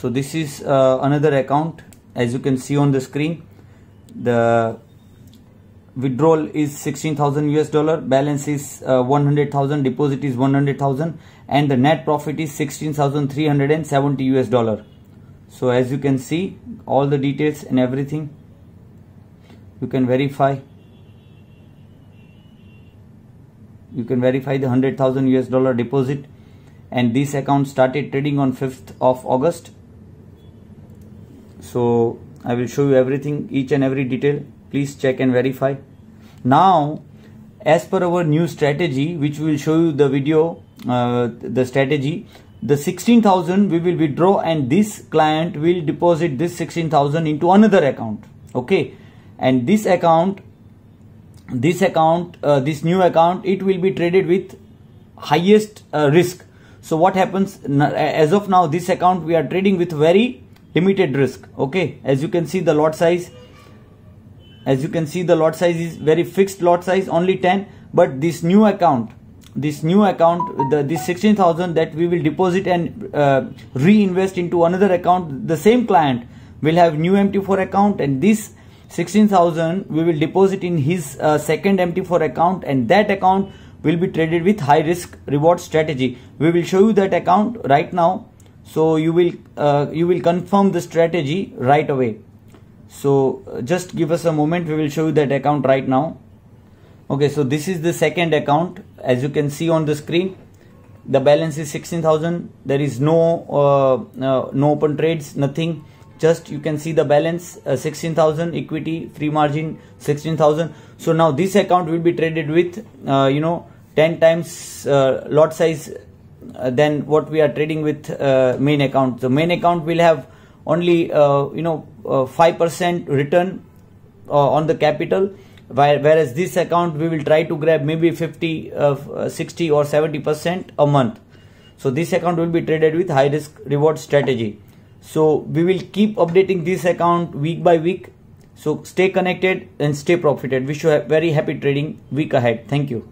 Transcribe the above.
so this is uh, another account as you can see on the screen the withdrawal is 16000 US dollar balance is uh, 100,000 deposit is 100,000 and the net profit is 16,370 US dollar so as you can see all the details and everything you can verify you can verify the 100,000 US dollar deposit and this account started trading on 5th of August so I will show you everything each and every detail please check and verify now as per our new strategy which we will show you the video uh, the strategy the 16000 we will withdraw and this client will deposit this 16000 into another account okay and this account this account uh, this new account it will be traded with highest uh, risk so what happens as of now this account we are trading with very limited risk okay as you can see the lot size as you can see the lot size is very fixed lot size only 10 but this new account this new account the this 16000 that we will deposit and uh, reinvest into another account the same client will have new mt4 account and this 16000 we will deposit in his uh, second mt4 account and that account will be traded with high risk reward strategy we will show you that account right now so you will uh, you will confirm the strategy right away so uh, just give us a moment we will show you that account right now okay so this is the second account as you can see on the screen the balance is 16000 there is no uh, uh, no open trades nothing just you can see the balance uh, 16000 equity free margin 16000 so now this account will be traded with you know 10 times lot size uh, than what we are trading with uh, main account. The main account will have only uh, you know 5% return on the capital whereas this account we will try to grab maybe 50 uh, 60 or 70 percent a month so this account will be traded with high risk reward strategy so we will keep updating this account week by week so stay connected and stay profited wish you a very happy trading week ahead thank you